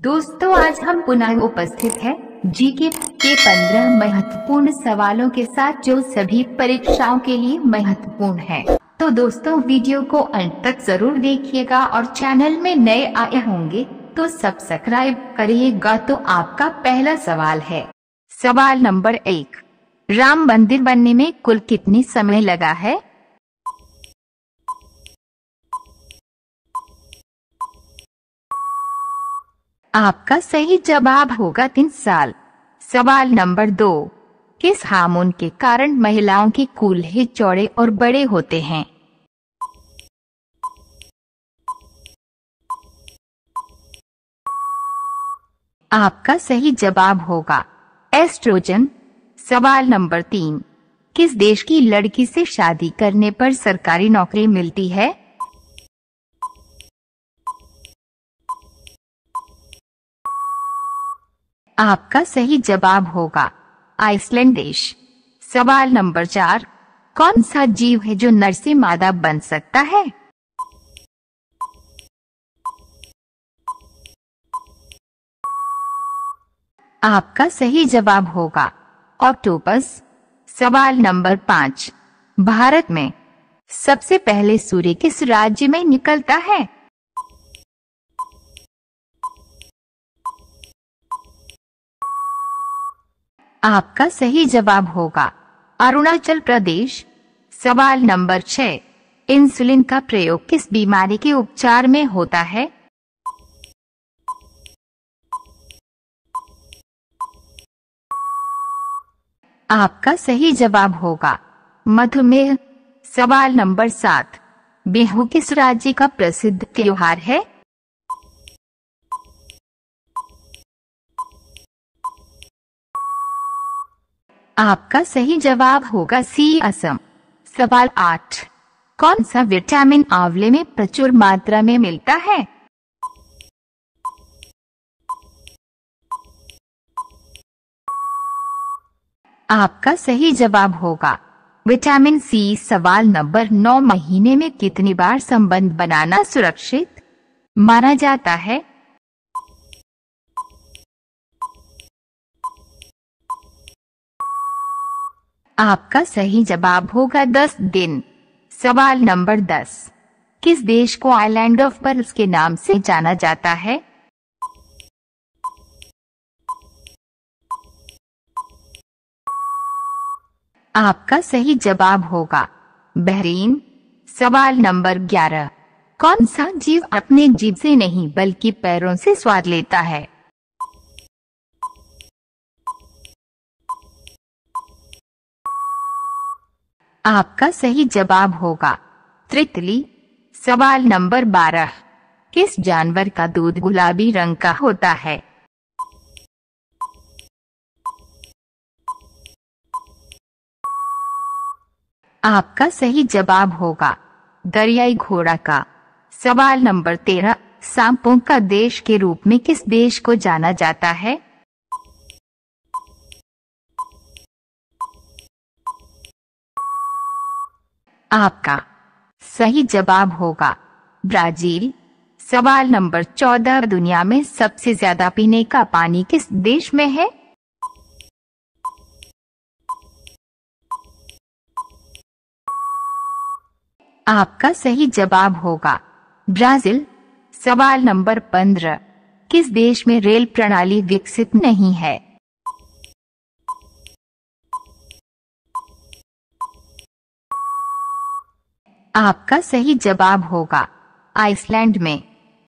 दोस्तों आज हम पुनः उपस्थित हैं जीके के पंद्रह महत्वपूर्ण सवालों के साथ जो सभी परीक्षाओं के लिए महत्वपूर्ण है तो दोस्तों वीडियो को अंत तक जरूर देखिएगा और चैनल में नए आए होंगे तो सब्सक्राइब करिएगा तो आपका पहला सवाल है सवाल नंबर एक राम मंदिर बनने में कुल कितनी समय लगा है आपका सही जवाब होगा तीन साल सवाल नंबर दो किस हार्मोन के कारण महिलाओं के कूल्हे चौड़े और बड़े होते हैं आपका सही जवाब होगा एस्ट्रोजन सवाल नंबर तीन किस देश की लड़की से शादी करने पर सरकारी नौकरी मिलती है आपका सही जवाब होगा आइसलैंड देश सवाल नंबर चार कौन सा जीव है जो नर से मादा बन सकता है आपका सही जवाब होगा ऑक्टोपस सवाल नंबर पाँच भारत में सबसे पहले सूर्य किस राज्य में निकलता है आपका सही जवाब होगा अरुणाचल प्रदेश सवाल नंबर छह इंसुलिन का प्रयोग किस बीमारी के उपचार में होता है आपका सही जवाब होगा मधुमेह सवाल नंबर सात बिहू किस राज्य का प्रसिद्ध त्योहार है आपका सही जवाब होगा सी असम सवाल आठ कौन सा विटामिन आंवले में प्रचुर मात्रा में मिलता है आपका सही जवाब होगा विटामिन सी सवाल नंबर नौ महीने में कितनी बार संबंध बनाना सुरक्षित माना जाता है आपका सही जवाब होगा दस दिन सवाल नंबर दस किस देश को आइलैंड ऑफ पर्ल्स के नाम से जाना जाता है आपका सही जवाब होगा बहरीन सवाल नंबर ग्यारह कौन सा जीव अपने जीव से नहीं बल्कि पैरों से स्वाद लेता है आपका सही जवाब होगा त्रितली सवाल नंबर बारह किस जानवर का दूध गुलाबी रंग का होता है आपका सही जवाब होगा दरियाई घोड़ा का सवाल नंबर तेरह सांपों का देश के रूप में किस देश को जाना जाता है आपका सही जवाब होगा ब्राजील सवाल नंबर चौदह दुनिया में सबसे ज्यादा पीने का पानी किस देश में है आपका सही जवाब होगा ब्राजील सवाल नंबर पंद्रह किस देश में रेल प्रणाली विकसित नहीं है आपका सही जवाब होगा आइसलैंड में